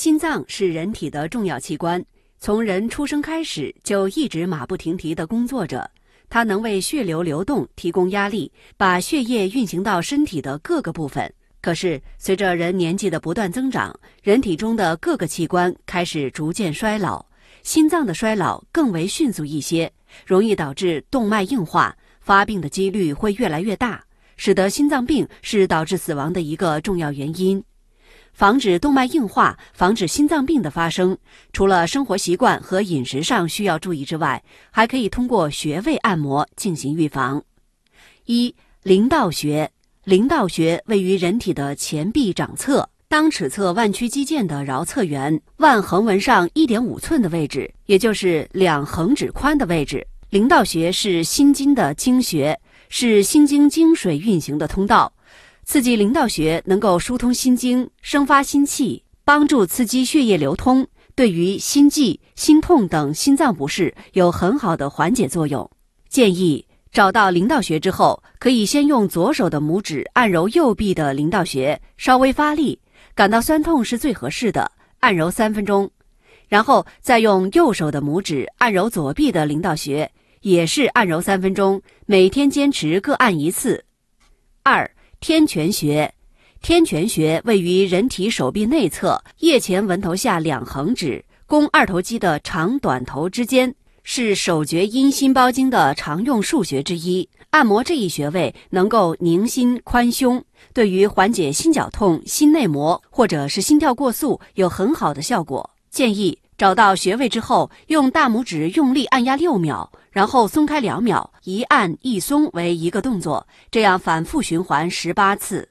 心脏是人体的重要器官，从人出生开始就一直马不停蹄地工作着。它能为血流流动提供压力，把血液运行到身体的各个部分。可是，随着人年纪的不断增长，人体中的各个器官开始逐渐衰老，心脏的衰老更为迅速一些，容易导致动脉硬化，发病的几率会越来越大，使得心脏病是导致死亡的一个重要原因。防止动脉硬化，防止心脏病的发生。除了生活习惯和饮食上需要注意之外，还可以通过穴位按摩进行预防。一灵道穴，灵道穴位于人体的前臂掌侧，当尺侧腕屈肌腱的桡侧缘、腕横纹上一点五寸的位置，也就是两横指宽的位置。灵道穴是心经的经穴，是心经经水运行的通道。刺激灵道穴能够疏通心经、生发心气，帮助刺激血液流通，对于心悸、心痛等心脏不适有很好的缓解作用。建议找到灵道穴之后，可以先用左手的拇指按揉右臂的灵道穴，稍微发力，感到酸痛是最合适的，按揉三分钟，然后再用右手的拇指按揉左臂的灵道穴，也是按揉三分钟，每天坚持各按一次。二。天泉穴，天泉穴位于人体手臂内侧腋前纹头下两横指，肱二头肌的长短头之间，是手厥阴心包经的常用腧穴之一。按摩这一穴位能够宁心宽胸，对于缓解心绞痛、心内膜或者是心跳过速有很好的效果。建议找到穴位之后，用大拇指用力按压六秒。然后松开两秒，一按一松为一个动作，这样反复循环十八次。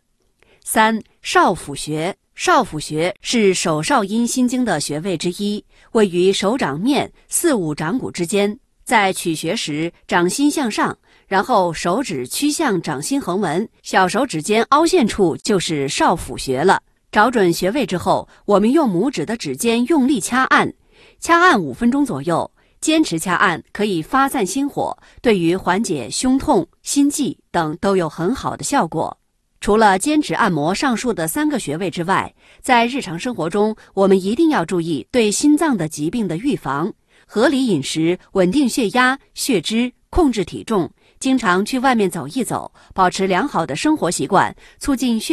三少府穴，少府穴是手少阴心经的穴位之一，位于手掌面四五掌骨之间。在取穴时，掌心向上，然后手指趋向掌心横纹，小手指尖凹陷处就是少府穴了。找准穴位之后，我们用拇指的指尖用力掐按，掐按五分钟左右。坚持掐按可以发散心火，对于缓解胸痛、心悸等都有很好的效果。除了坚持按摩上述的三个穴位之外，在日常生活中，我们一定要注意对心脏的疾病的预防，合理饮食，稳定血压、血脂，控制体重，经常去外面走一走，保持良好的生活习惯，促进血。